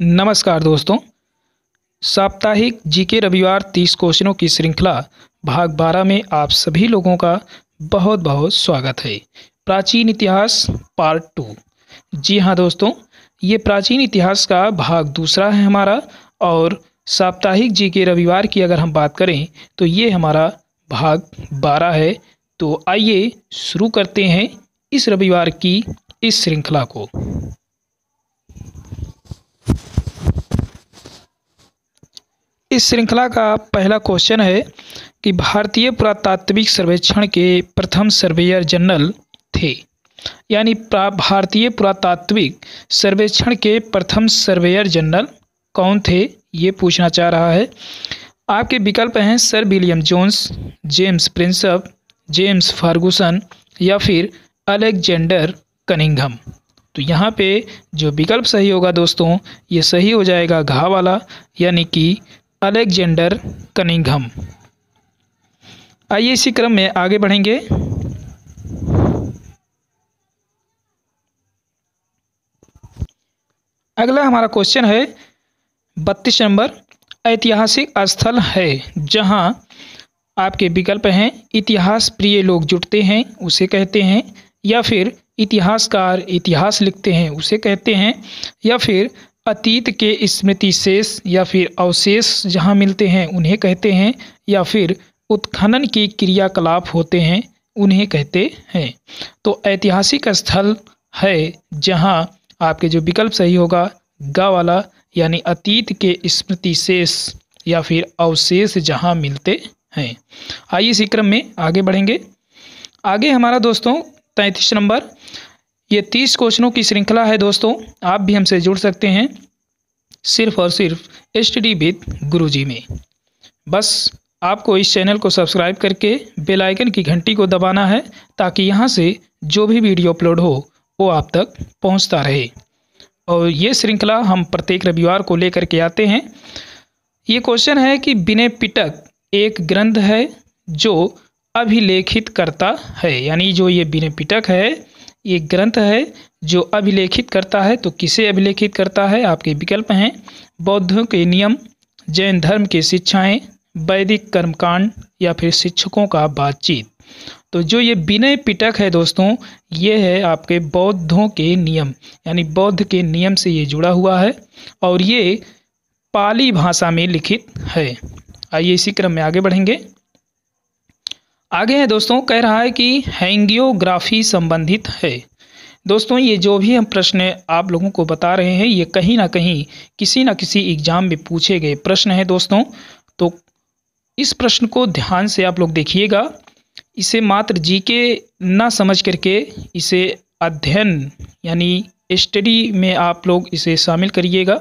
नमस्कार दोस्तों साप्ताहिक जीके रविवार तीस क्वेश्चनों की श्रृंखला भाग बारह में आप सभी लोगों का बहुत बहुत स्वागत है प्राचीन इतिहास पार्ट टू जी हाँ दोस्तों ये प्राचीन इतिहास का भाग दूसरा है हमारा और साप्ताहिक जीके रविवार की अगर हम बात करें तो ये हमारा भाग बारह है तो आइए शुरू करते हैं इस रविवार की इस श्रृंखला को इस श्रृंखला का पहला क्वेश्चन है कि भारतीय पुरातात्विक सर्वेक्षण के प्रथम सर्वेयर जनरल थे यानी भारतीय पुरातात्विक सर्वेक्षण के प्रथम सर्वेयर जनरल कौन थे ये पूछना चाह रहा है आपके विकल्प हैं sir William Jones James Prinsep James Fergusson या फिर अलेक्जेंडर कनिंघम तो यहाँ पे जो विकल्प सही होगा दोस्तों ये सही हो जाएगा घा वाला यानी कि अलेक्जेंडर कनिंघम आइए इसी क्रम में आगे बढ़ेंगे अगला हमारा क्वेश्चन है बत्तीस नंबर ऐतिहासिक स्थल है जहाँ आपके विकल्प हैं इतिहास प्रिय लोग जुटते हैं उसे कहते हैं या फिर इतिहासकार इतिहास लिखते हैं उसे कहते हैं या फिर अतीत के स्मृति शेष या फिर अवशेष जहाँ मिलते हैं उन्हें कहते हैं या फिर उत्खनन के क्रियाकलाप होते हैं उन्हें कहते हैं तो ऐतिहासिक स्थल है जहाँ आपके जो विकल्प सही होगा गा वाला यानी अतीत के स्मृति शेष या फिर अवशेष जहाँ मिलते हैं आइए इसी क्रम में आगे बढ़ेंगे आगे हमारा दोस्तों तैंतीस नंबर ये तीस क्वेश्चनों की श्रृंखला है दोस्तों आप भी हमसे जुड़ सकते हैं सिर्फ और सिर्फ स्टडी विद जी में बस आपको इस चैनल को सब्सक्राइब करके बेल आइकन की घंटी को दबाना है ताकि यहाँ से जो भी वीडियो अपलोड हो वो आप तक पहुँचता रहे और ये श्रृंखला हम प्रत्येक रविवार को लेकर के आते हैं ये क्वेश्चन है कि बिने पिटक एक ग्रंथ है जो अभिलेखित करता है यानी जो ये बिने पिटक है ये ग्रंथ है जो अभिलेखित करता है तो किसे अभिलेखित करता है आपके विकल्प हैं बौद्धों के नियम जैन धर्म की शिक्षाएं वैदिक कर्मकांड या फिर शिक्षकों का बातचीत तो जो ये विनय पिटक है दोस्तों ये है आपके बौद्धों के नियम यानी बौद्ध के नियम से ये जुड़ा हुआ है और ये पाली भाषा में लिखित है आइए इसी क्रम में आगे बढ़ेंगे आगे हैं दोस्तों कह रहा है कि हैंगियोग्राफी संबंधित है दोस्तों ये जो भी हम प्रश्न आप लोगों को बता रहे हैं ये कहीं ना कहीं किसी ना किसी एग्ज़ाम में पूछे गए प्रश्न हैं दोस्तों तो इस प्रश्न को ध्यान से आप लोग देखिएगा इसे मात्र जी के ना समझ करके इसे अध्ययन यानी स्टडी में आप लोग इसे शामिल करिएगा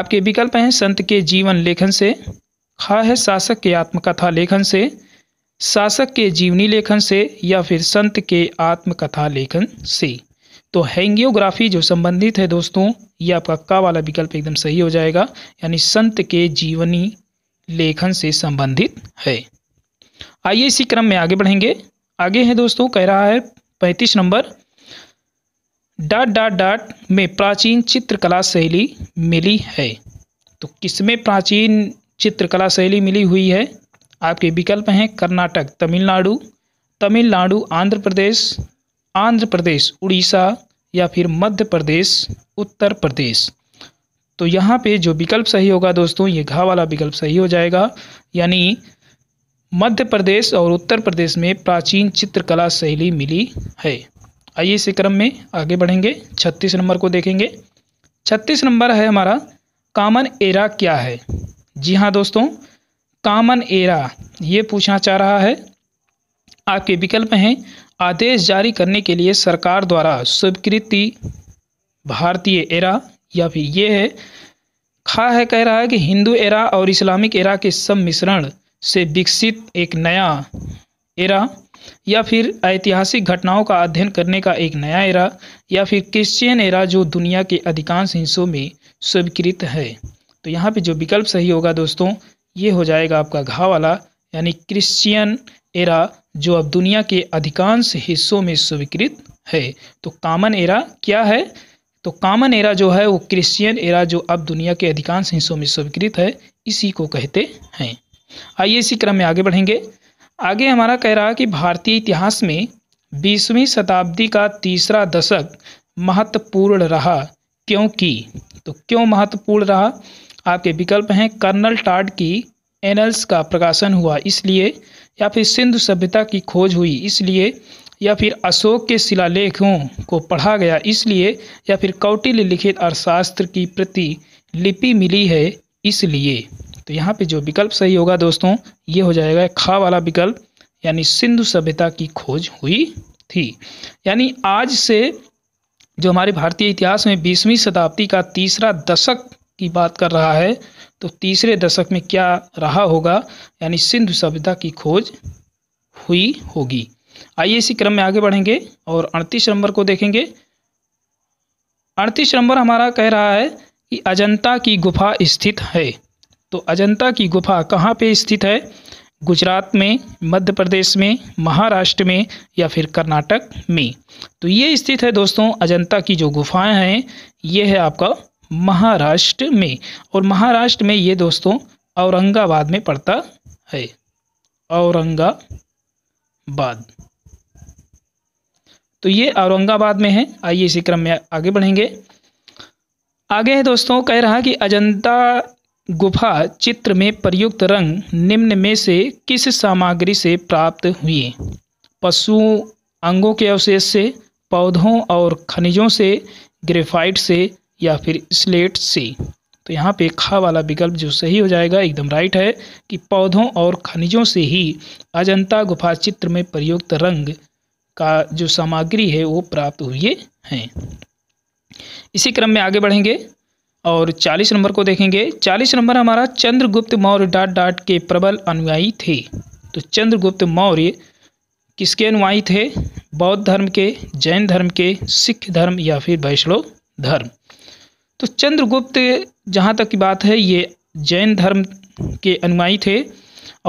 आपके विकल्प हैं संत के जीवन लेखन से खा है शासक के आत्मकथा लेखन से शासक के जीवनी लेखन से या फिर संत के आत्मकथा लेखन से तो हैंगियोग्राफी जो संबंधित है दोस्तों ये आपका का वाला विकल्प एकदम सही हो जाएगा यानी संत के जीवनी लेखन से संबंधित है आइए इसी क्रम में आगे बढ़ेंगे आगे है दोस्तों कह रहा है पैंतीस नंबर डॉट डॉट डॉट में प्राचीन चित्रकला शैली मिली है तो किसमें प्राचीन चित्रकला शैली मिली हुई है आपके विकल्प हैं कर्नाटक तमिलनाडु तमिलनाडु आंध्र प्रदेश आंध्र प्रदेश उड़ीसा या फिर मध्य प्रदेश उत्तर प्रदेश तो यहाँ पे जो विकल्प सही होगा दोस्तों ये घा वाला विकल्प सही हो जाएगा यानी मध्य प्रदेश और उत्तर प्रदेश में प्राचीन चित्रकला शैली मिली है आइए इसी क्रम में आगे बढ़ेंगे छत्तीस नंबर को देखेंगे छत्तीस नंबर है हमारा कामन एरा क्या है जी हाँ दोस्तों कामन एरा ये पूछना चाह रहा है आपके विकल्प हैं आदेश जारी करने के लिए सरकार द्वारा स्वीकृति भारतीय एरा या फिर ये है खा है कह रहा है कि हिंदू एरा और इस्लामिक एरा के सम्मिश्रण से विकसित एक नया एरा या फिर ऐतिहासिक घटनाओं का अध्ययन करने का एक नया एरा या फिर क्रिश्चियन एरा जो दुनिया के अधिकांश हिस्सों में स्वीकृत है तो यहाँ पे जो विकल्प सही होगा दोस्तों ये हो जाएगा आपका घा वाला यानी क्रिश्चियन एरा जो अब दुनिया के अधिकांश हिस्सों में स्वीकृत है तो कामन एरा क्या है तो कामन एरा जो है वो क्रिश्चियन एरा जो अब दुनिया के अधिकांश हिस्सों में स्वीकृत है इसी को कहते हैं आइए इसी क्रम में आगे बढ़ेंगे आगे हमारा कह रहा है कि भारतीय इतिहास में बीसवीं शताब्दी का तीसरा दशक महत्वपूर्ण रहा क्योंकि तो क्यों महत्वपूर्ण रहा आपके विकल्प हैं कर्नल टाड की एनल्स का प्रकाशन हुआ इसलिए या फिर सिंधु सभ्यता की खोज हुई इसलिए या फिर अशोक के शिलालेखों को पढ़ा गया इसलिए या फिर कौटिल्य लिखित अर्थशास्त्र की प्रति लिपि मिली है इसलिए तो यहाँ पे जो विकल्प सही होगा दोस्तों ये हो जाएगा खा वाला विकल्प यानी सिंधु सभ्यता की खोज हुई थी यानी आज से जो हमारे भारतीय इतिहास में बीसवीं शताब्दी का तीसरा दशक की बात कर रहा है तो तीसरे दशक में क्या रहा होगा यानी सिंधु सभ्यता की खोज हुई होगी आइए इसी क्रम में आगे बढ़ेंगे और अड़तीस नंबर को देखेंगे अड़तीस नंबर हमारा कह रहा है कि अजंता की गुफा स्थित है तो अजंता की गुफा कहाँ पे स्थित है गुजरात में मध्य प्रदेश में महाराष्ट्र में या फिर कर्नाटक में तो ये स्थित है दोस्तों अजंता की जो गुफाएं हैं ये है आपका महाराष्ट्र में और महाराष्ट्र में ये दोस्तों औरंगाबाद में पड़ता है औरंगाबाद तो ये औरंगाबाद में है आइए इसी क्रम में आगे बढ़ेंगे आगे है दोस्तों कह रहा कि अजंता गुफा चित्र में प्रयुक्त रंग निम्न में से किस सामग्री से प्राप्त हुए पशु अंगों के अवशेष से पौधों और खनिजों से ग्रेफाइट से या फिर स्लेट से तो यहाँ पे खा वाला विकल्प जो सही हो जाएगा एकदम राइट है कि पौधों और खनिजों से ही अजंता गुफा चित्र में प्रयुक्त रंग का जो सामग्री है वो प्राप्त हुए हैं इसी क्रम में आगे बढ़ेंगे और 40 नंबर को देखेंगे 40 नंबर हमारा चंद्रगुप्त मौर्य डॉट डॉट के प्रबल अनुयायी थे तो चंद्रगुप्त मौर्य किसके अनुयायी थे बौद्ध धर्म के जैन धर्म के सिख धर्म या फिर वैष्णव धर्म तो चंद्रगुप्त जहाँ तक की बात है ये जैन धर्म के अनुयायी थे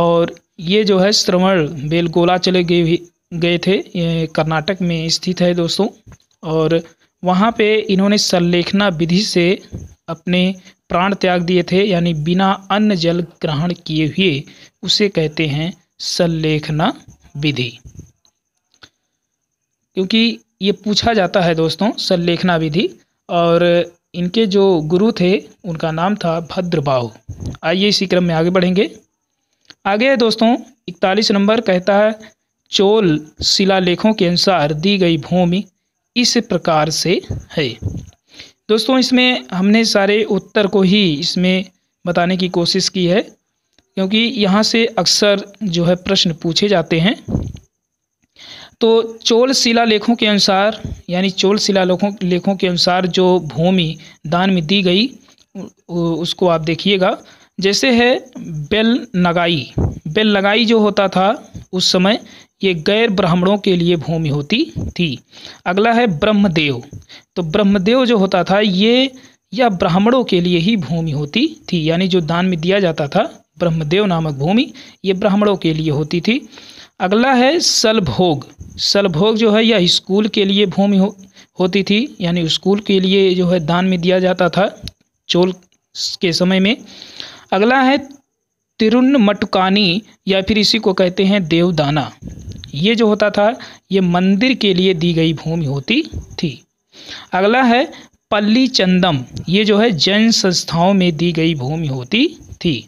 और ये जो है श्रवण बेलगोला चले गए गए थे ये कर्नाटक में स्थित है दोस्तों और वहाँ पे इन्होंने संलेखना विधि से अपने प्राण त्याग दिए थे यानी बिना अन्न जल ग्रहण किए हुए उसे कहते हैं संलेखना विधि क्योंकि ये पूछा जाता है दोस्तों संलेखना विधि और इनके जो गुरु थे उनका नाम था भद्रबाहु आइए इसी क्रम में आगे बढ़ेंगे आगे है दोस्तों इकतालीस नंबर कहता है चोल शिलालेखों के अनुसार दी गई भूमि इस प्रकार से है दोस्तों इसमें हमने सारे उत्तर को ही इसमें बताने की कोशिश की है क्योंकि यहाँ से अक्सर जो है प्रश्न पूछे जाते हैं तो चोल शिला लेखों के अनुसार यानी चोल शिला लेखों लेखों के अनुसार जो भूमि दान में दी गई उसको आप देखिएगा जैसे है बेल नगाई बेल लगाई जो होता था उस समय ये गैर ब्राह्मणों के लिए भूमि होती थी अगला है ब्रह्मदेव तो ब्रह्मदेव जो होता था ये या ब्राह्मणों के लिए ही भूमि होती थी यानी जो दान में दिया जाता था ब्रह्मदेव नामक भूमि ये ब्राह्मणों के लिए होती थी अगला है सलभोग सलभोग जो है यह स्कूल के लिए भूमि हो, होती थी यानी स्कूल के लिए जो है दान में दिया जाता था चोल के समय में अगला है तिरुन्न मटकानी या फिर इसी को कहते हैं देवदाना ये जो होता था ये मंदिर के लिए दी गई भूमि होती थी अगला है पल्ली चंदम ये जो है जैन संस्थाओं में दी गई भूमि होती थी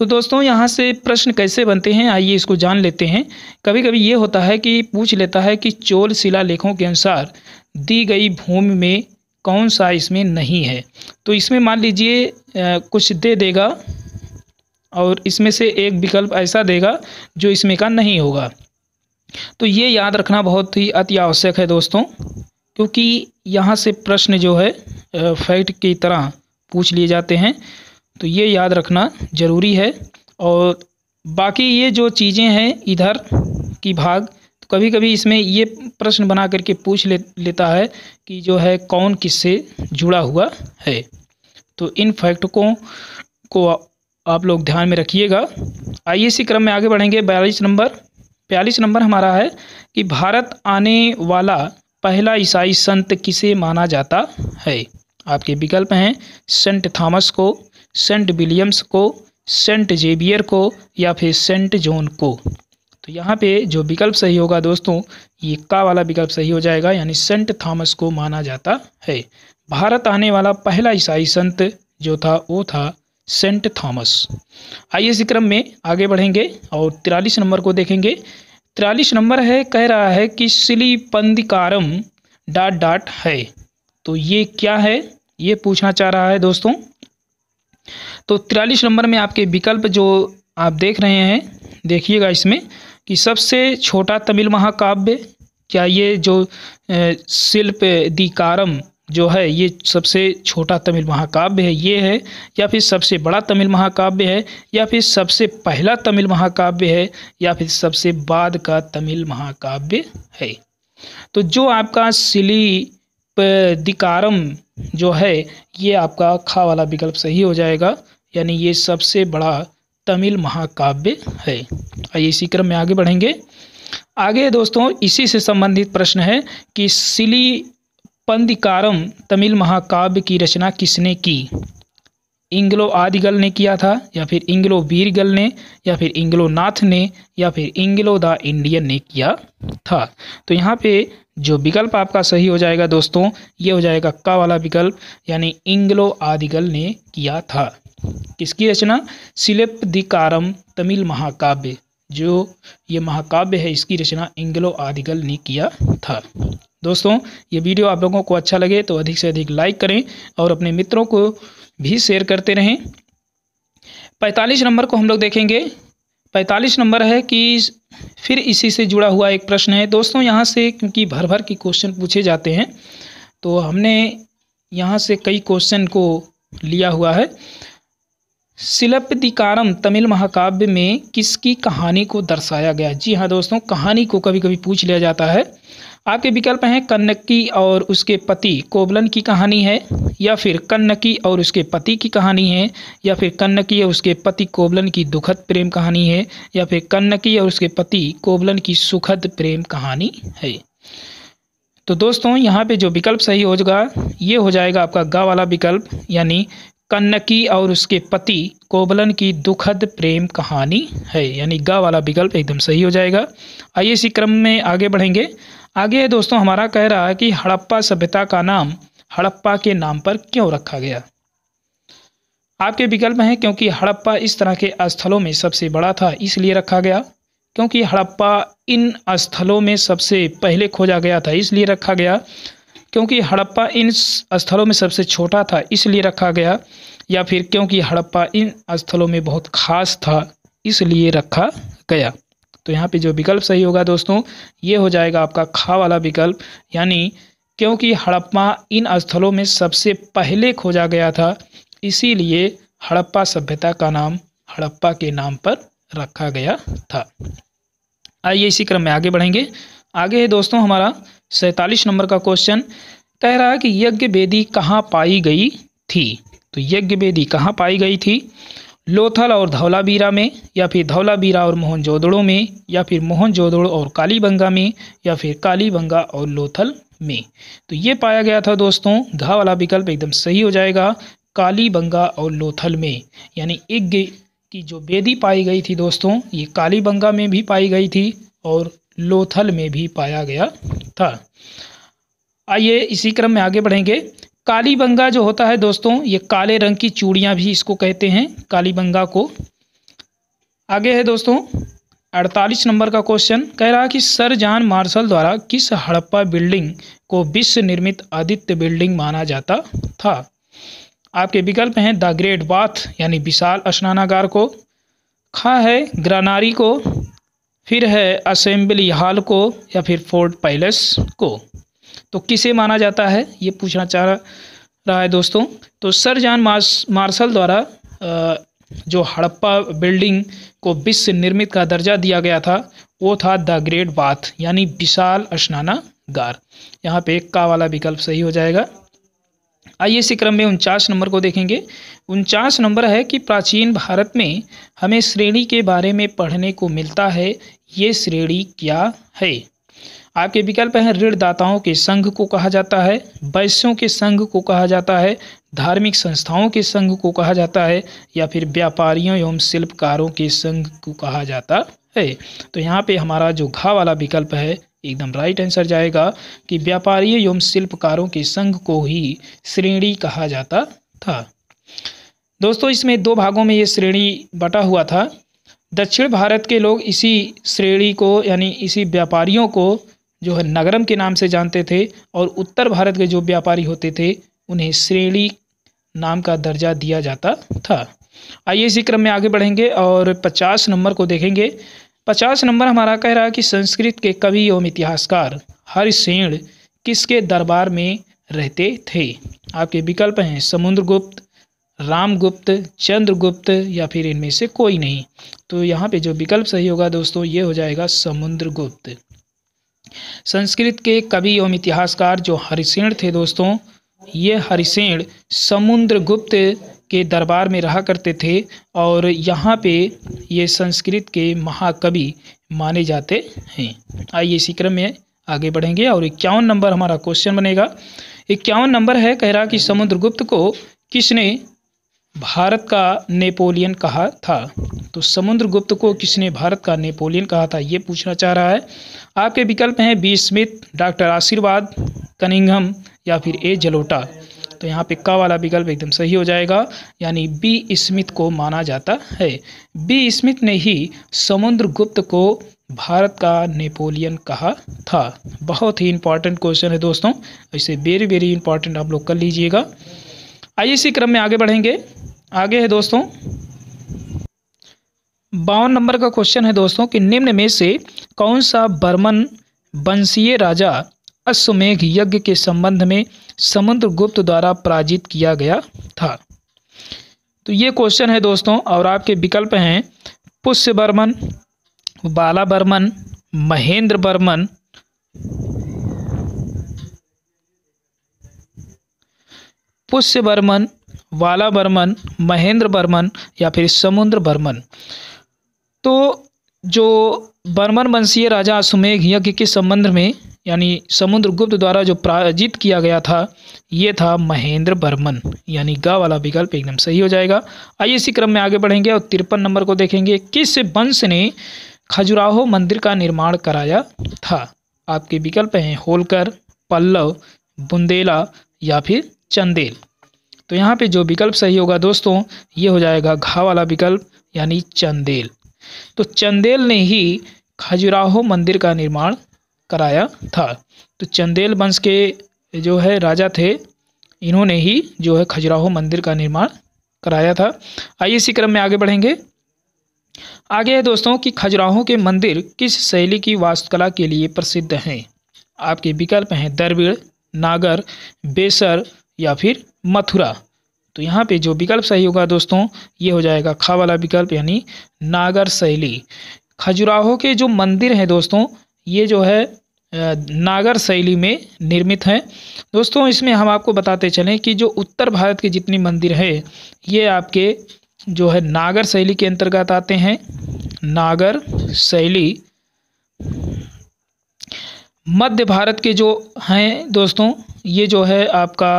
तो दोस्तों यहाँ से प्रश्न कैसे बनते हैं आइए इसको जान लेते हैं कभी कभी ये होता है कि पूछ लेता है कि चोल शिला लेखों के अनुसार दी गई भूमि में कौन सा इसमें नहीं है तो इसमें मान लीजिए कुछ दे देगा और इसमें से एक विकल्प ऐसा देगा जो इसमें का नहीं होगा तो ये याद रखना बहुत ही अति आवश्यक है दोस्तों क्योंकि यहाँ से प्रश्न जो है फैक्ट की तरह पूछ लिए जाते हैं तो ये याद रखना ज़रूरी है और बाकी ये जो चीज़ें हैं इधर की भाग तो कभी कभी इसमें ये प्रश्न बना करके पूछ ले लेता है कि जो है कौन किससे जुड़ा हुआ है तो इन फैक्टकों को आप लोग ध्यान में रखिएगा आइए इसी क्रम में आगे बढ़ेंगे बयालीस नंबर बयालीस नंबर हमारा है कि भारत आने वाला पहला ईसाई संत किसे माना जाता है आपके विकल्प हैं सेंट थॉमस को सेंट विलियम्स को सेंट जेवियर को या फिर सेंट जॉन को तो यहाँ पे जो विकल्प सही होगा दोस्तों ये का वाला विकल्प सही हो जाएगा यानी सेंट थॉमस को माना जाता है भारत आने वाला पहला ईसाई संत जो था वो था सेंट थॉमस आइए इसी क्रम में आगे बढ़ेंगे और तिरालीस नंबर को देखेंगे तिरालीस नंबर है कह रहा है कि सिलीपंदिकारम डॉट डॉट है तो ये क्या है ये पूछना चाह रहा है दोस्तों तो तिरालीस नंबर में आपके विकल्प जो आप देख रहे हैं देखिएगा इसमें कि सबसे छोटा तमिल महाकाव्य क्या ये जो शिल्प दिकारम जो है ये सबसे छोटा तमिल महाकाव्य है ये है या फिर सबसे बड़ा तमिल महाकाव्य है या फिर सबसे पहला तमिल महाकाव्य है या फिर सबसे बाद का तमिल महाकाव्य है तो जो आपका सिली दिकारम जो है ये आपका खा वाला विकल्प सही हो जाएगा यानी ये सबसे बड़ा तमिल महाकाव्य है आइए इसी क्रम में आगे बढ़ेंगे आगे दोस्तों इसी से संबंधित प्रश्न है कि सिली पंदिकारम तमिल महाकाव्य की रचना किसने की इंग्लो आदिगल ने किया था या फिर इंग्लो वीरगल ने या फिर इंग्लो नाथ ने या फिर इंग्लो द इंडियन ने किया था तो यहाँ पे जो विकल्प आपका सही हो जाएगा दोस्तों ये हो जाएगा का वाला विकल्प यानी इंग्लो आदिगल ने किया था किसकी रचना सिलेप दिकारम तमिल महाकाव्य जो ये महाकाव्य है इसकी रचना इंग्लो आदिगल ने किया था दोस्तों ये वीडियो आप लोगों को अच्छा लगे तो अधिक से अधिक लाइक करें और अपने मित्रों को भी शेयर करते रहें पैंतालीस नंबर को हम लोग देखेंगे पैंतालीस नंबर है कि फिर इसी से जुड़ा हुआ एक प्रश्न है दोस्तों यहाँ से क्योंकि भर भर के क्वेश्चन पूछे जाते हैं तो हमने यहाँ से कई क्वेश्चन को लिया हुआ है सिलपदिकारम तमिल महाकाव्य में किसकी कहानी को दर्शाया गया जी हाँ दोस्तों कहानी को कभी कभी पूछ लिया जाता है आपके विकल्प हैं कन्नकी और उसके पति कोबलन की कहानी है या फिर कन्नकी और उसके पति की कहानी है या फिर कन्नकी और उसके पति कोबलन की दुखद प्रेम कहानी है या फिर कन्नकी और उसके पति कोबलन की सुखद प्रेम कहानी है तो दोस्तों यहाँ पे जो विकल्प सही हो जाएगा ये हो जाएगा आपका गा वाला विकल्प यानी कन्नकी और उसके पति कोबलन की दुखद प्रेम कहानी है यानी गा वाला विकल्प एकदम सही हो जाएगा आइए इसी क्रम में आगे बढ़ेंगे आगे दोस्तों हमारा कह रहा है कि हड़प्पा सभ्यता का नाम हड़प्पा के नाम पर क्यों रखा गया आपके विकल्प हैं क्योंकि हड़प्पा इस तरह के स्थलों में सबसे बड़ा था इसलिए रखा गया क्योंकि हड़प्पा इन स्थलों में सबसे पहले खोजा गया था इसलिए रखा गया क्योंकि हड़प्पा इन स्थलों में सबसे छोटा था इसलिए रखा गया या फिर क्योंकि हड़प्पा इन स्थलों में बहुत खास था इसलिए रखा गया तो यहाँ पे जो विकल्प सही होगा दोस्तों ये हो जाएगा आपका खा वाला विकल्प यानी क्योंकि हड़प्पा इन स्थलों में सबसे पहले खोजा गया था इसीलिए हड़प्पा सभ्यता का नाम हड़प्पा के नाम पर रखा गया था आइए इसी क्रम में आगे बढ़ेंगे आगे है दोस्तों हमारा सैतालीस नंबर का क्वेश्चन कह रहा है कि यज्ञ वेदी कहाँ पाई गई थी तो यज्ञ वेदी कहाँ पाई गई थी लोथल और धौलाबीरा में या फिर धौलाबीरा और मोहनजोदड़ो में या फिर मोहनजोदड़ो और कालीबंगा में या फिर कालीबंगा और लोथल में तो ये पाया गया था दोस्तों घा वाला विकल्प एकदम सही हो जाएगा कालीबंगा और लोथल में यानी एक की जो बेदी पाई गई थी दोस्तों ये कालीबंगा में भी पाई गई थी और लोथल में भी पाया गया था आइए इसी क्रम में आगे बढ़ेंगे काली बंगा जो होता है दोस्तों ये काले रंग की चूड़ियाँ भी इसको कहते हैं काली बंगा को आगे है दोस्तों अड़तालीस नंबर का क्वेश्चन कह रहा कि सर जान मार्शल द्वारा किस हड़प्पा बिल्डिंग को विश्व निर्मित आदित्य बिल्डिंग माना जाता था आपके विकल्प हैं द ग्रेट बाथ यानी विशाल स्नानागार को खा है ग्रानारी को फिर है असेंबली हॉल को या फिर फोर्ट पैलेस को तो किसे माना जाता है ये पूछना चाह रहा है दोस्तों तो सर जान मार्स मार्शल द्वारा जो हड़प्पा बिल्डिंग को विश्व निर्मित का दर्जा दिया गया था वो था द ग्रेट बाथ यानी विशाल गार यहाँ पे का वाला विकल्प सही हो जाएगा आइए इसी क्रम में उनचास नंबर को देखेंगे उनचास नंबर है कि प्राचीन भारत में हमें श्रेणी के बारे में पढ़ने को मिलता है ये श्रेणी क्या है आपके विकल्प हैं ऋणदाताओं के संघ को कहा जाता है वैश्यों के संघ को कहा जाता है धार्मिक संस्थाओं के संघ को कहा जाता है या फिर व्यापारियों एवं शिल्पकारों के संघ को कहा जाता है तो यहाँ पे हमारा जो घा वाला विकल्प है एकदम राइट आंसर जाएगा कि व्यापारी एवं शिल्पकारों के संघ को ही श्रेणी कहा जाता था दोस्तों इसमें दो भागों में ये श्रेणी बटा हुआ था दक्षिण भारत के लोग इसी श्रेणी को यानी इसी व्यापारियों को जो है नगरम के नाम से जानते थे और उत्तर भारत के जो व्यापारी होते थे उन्हें श्रेणी नाम का दर्जा दिया जाता था आइए इसी क्रम में आगे बढ़ेंगे और पचास नंबर को देखेंगे पचास नंबर हमारा कह रहा है कि संस्कृत के कवि एवं इतिहासकार हरिसेण किसके दरबार में रहते थे आपके विकल्प हैं समुद्रगुप्त रामगुप्त चंद्रगुप्त या फिर इनमें से कोई नहीं तो यहाँ पे जो विकल्प सही होगा दोस्तों ये हो जाएगा समुद्रगुप्त संस्कृत के कवि एवं इतिहासकार जो हरिसेण थे दोस्तों ये हरिसेण समुद्रगुप्त के दरबार में रहा करते थे और यहाँ पे ये संस्कृत के महाकवि माने जाते हैं आइए इसी क्रम में आगे बढ़ेंगे और इक्यावन नंबर हमारा क्वेश्चन बनेगा इक्यावन नंबर है कह रहा कि समुद्रगुप्त को किसने भारत का नेपोलियन कहा था तो समुद्रगुप्त को किसने भारत का नेपोलियन कहा था ये पूछना चाह रहा है आपके विकल्प हैं B Smith doctor Ashirwad Cunningham या फिर ए जलोटा तो यहाँ पे का वाला विकल्प एकदम सही हो जाएगा यानी बी स्मिथ को माना जाता है बी स्मिथ ने ही समुद्रगुप्त को भारत का नेपोलियन कहा था बहुत ही इंपॉर्टेंट क्वेश्चन है दोस्तों इसे वेरी वेरी इंपॉर्टेंट आप लोग कर लीजिएगा आइए इसी क्रम में आगे बढ़ेंगे आगे है दोस्तों बावन नंबर का क्वेश्चन है दोस्तों कि निम्न में से कौन सा बर्मन वंशीय राजा अश्वमेघ यज्ञ के संबंध में समुद्रगुप्त द्वारा पराजित किया गया था तो ये क्वेश्चन है दोस्तों और आपके विकल्प हैं पुष्य बर्मन बाला बर्मन महेंद्र बर्मन पुष्य बर्मन वाला बर्मन महेंद्र बर्मन या फिर समुद्र बर्मन तो जो बर्मन वंशीय राजा अश्वमेघ यज्ञ के संबंध में यानी समुद्रगुप्त द्वारा जो पराजित किया गया था ये था महेंद्र बर्मन यानी गा वाला विकल्प एकदम सही हो जाएगा आइए इसी क्रम में आगे बढ़ेंगे और तिरपन नंबर को देखेंगे किस वंश ने खजुराहो मंदिर का निर्माण कराया था आपके विकल्प हैं होलकर पल्लव बुंदेला या फिर चंदेल तो यहाँ पे जो विकल्प सही होगा दोस्तों ये हो जाएगा घा वाला विकल्प यानी चंदेल तो चंदेल ने ही खजुराहो मंदिर का निर्माण कराया था तो चंदेल वंश के जो है राजा थे इन्होंने ही जो है खजुराहो मंदिर का निर्माण कराया था आइए इसी क्रम में आगे बढ़ेंगे आगे है दोस्तों कि खजुराहो के मंदिर किस शैली की वास्तुकला के लिए प्रसिद्ध हैं आपके विकल्प हैं दरबिड़ नागर बेसर या फिर मथुरा तो यहाँ पे जो विकल्प सही होगा दोस्तों ये हो जाएगा खा वाला विकल्प यानी नागर शैली खजुराहो के जो मंदिर हैं दोस्तों ये जो है नागर शैली में निर्मित हैं दोस्तों इसमें हम आपको बताते चलें कि जो उत्तर भारत के जितने मंदिर हैं ये आपके जो है नागर शैली के अंतर्गत आते हैं नागर शैली मध्य भारत के जो हैं दोस्तों ये जो है आपका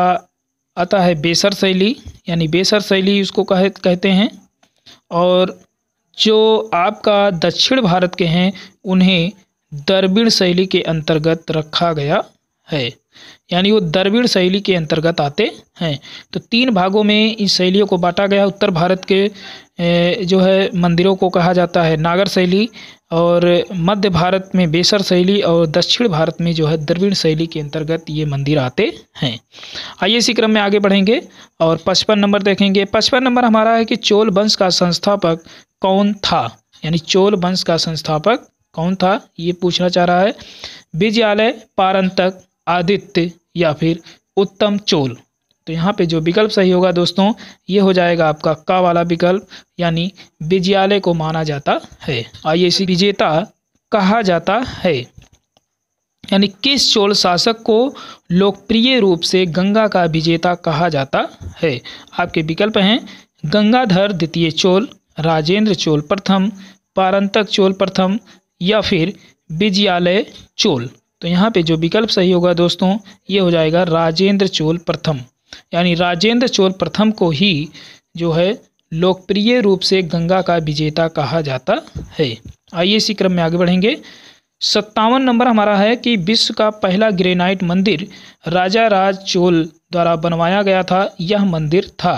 आता है बेसर शैली यानी बेसर शैली इसको कह कहते हैं और जो आपका दक्षिण भारत के हैं उन्हें द्रविड़ शैली के अंतर्गत रखा गया है यानी वो द्रविड़ शैली के अंतर्गत आते हैं तो तीन भागों में इन शैलियों को बांटा गया उत्तर भारत के जो है मंदिरों को कहा जाता है नागर शैली और मध्य भारत में बेसर शैली और दक्षिण भारत में जो है द्रविड़ शैली के अंतर्गत ये मंदिर आते हैं आइए इसी क्रम में आगे बढ़ेंगे और पचपन नंबर देखेंगे पचपन नंबर हमारा है कि चोल वंश का संस्थापक कौन था यानी चोल वंश का संस्थापक कौन था ये पूछना चाह रहा है विजयालय पारंतक आदित्य या फिर उत्तम चोल तो यहाँ पे जो विकल्प सही होगा दोस्तों ये हो जाएगा आपका का वाला विकल्प यानी विजयालय को माना जाता है आइए इसी विजेता कहा जाता है यानी किस चोल शासक को लोकप्रिय रूप से गंगा का विजेता कहा जाता है आपके विकल्प हैं गंगाधर द्वितीय चोल राजेंद्र चोल प्रथम पारंतक चोल प्रथम या फिर विजयालय चोल तो यहाँ पे जो विकल्प सही होगा दोस्तों ये हो जाएगा राजेंद्र चोल प्रथम यानी राजेंद्र चोल प्रथम को ही जो है लोकप्रिय रूप से गंगा का विजेता कहा जाता है आइए इसी क्रम में आगे बढ़ेंगे सत्तावन नंबर हमारा है कि विश्व का पहला ग्रेनाइट मंदिर राजा राज चोल द्वारा बनवाया गया था यह मंदिर था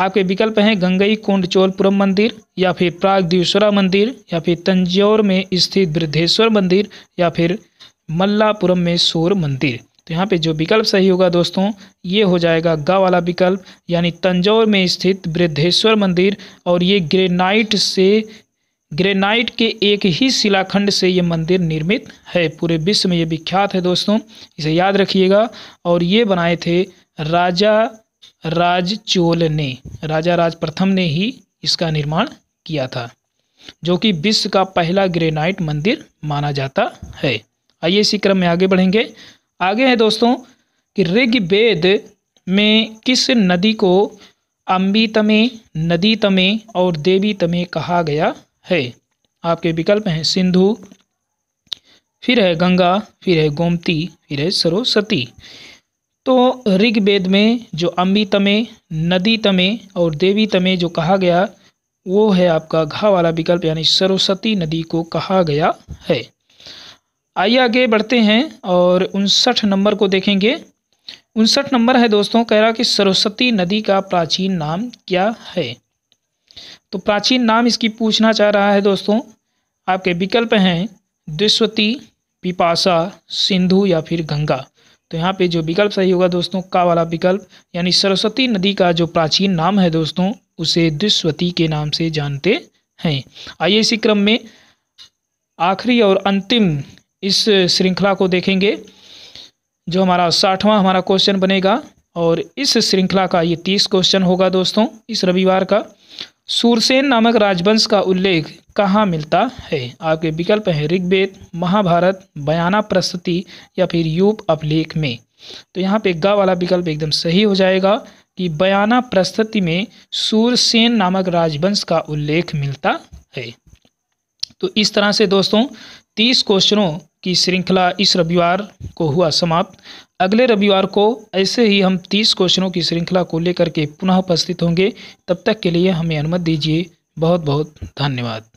आपके विकल्प हैं गंगई कुंड चोलपुरम मंदिर या फिर प्रागद्वीश्वरा मंदिर या फिर तंजौर में स्थित वृद्धेश्वर मंदिर या फिर मल्लापुरम में सोर मंदिर तो यहाँ पे जो विकल्प सही होगा दोस्तों ये हो जाएगा गा वाला विकल्प यानी तंजौर में स्थित वृद्धेश्वर मंदिर और ये ग्रेनाइट से ग्रेनाइट के एक ही शिलाखंड से ये मंदिर निर्मित है पूरे विश्व में ये विख्यात है दोस्तों इसे याद रखिएगा और ये बनाए थे राजा राज चोल ने राजा राज प्रथम ने ही इसका निर्माण किया था जो कि विश्व का पहला ग्रेनाइट मंदिर माना जाता है आइए इसी क्रम में आगे बढ़ेंगे आगे है दोस्तों कि ऋग्वेद में किस नदी को अम्बितमे नदी तमे और देवी तमे कहा गया है आपके विकल्प हैं सिंधु फिर है गंगा फिर है गोमती फिर है सरस्वती तो ऋग्वेद में जो अम्बितमे नदी तमे और देवी तमे जो कहा गया वो है आपका घा वाला विकल्प यानी सरोस्वती नदी को कहा गया है आइए आगे बढ़ते हैं और उनसठ नंबर को देखेंगे उनसठ नंबर है दोस्तों कह रहा कि सरस्वती नदी का प्राचीन नाम क्या है तो प्राचीन नाम इसकी पूछना चाह रहा है दोस्तों आपके विकल्प हैं द्विस्वती पिपासा सिंधु या फिर गंगा तो यहाँ पे जो विकल्प सही होगा दोस्तों का वाला विकल्प यानी सरस्वती नदी का जो प्राचीन नाम है दोस्तों उसे द्विस्वती के नाम से जानते हैं आइए इसी क्रम में आखिरी और अंतिम इस श्रृंखला को देखेंगे जो हमारा साठवां हमारा क्वेश्चन बनेगा और इस श्रृंखला का ये तीस क्वेश्चन होगा दोस्तों इस रविवार का सूरसेन नामक राजवंश का उल्लेख कहाँ मिलता है आपके विकल्प हैं ऋग्वेद महाभारत बयाना प्रस्तुति या फिर यूप अभिलेख में तो यहाँ पे गा वाला विकल्प एकदम सही हो जाएगा कि बयाना प्रस्तुति में सूरसेन नामक राजवंश का उल्लेख मिलता है तो इस तरह से दोस्तों तीस क्वेश्चनों की श्रृंखला इस रविवार को हुआ समाप्त अगले रविवार को ऐसे ही हम तीस क्वेश्चनों की श्रृंखला को लेकर के पुनः उपस्थित होंगे तब तक के लिए हमें अनुमति दीजिए बहुत बहुत धन्यवाद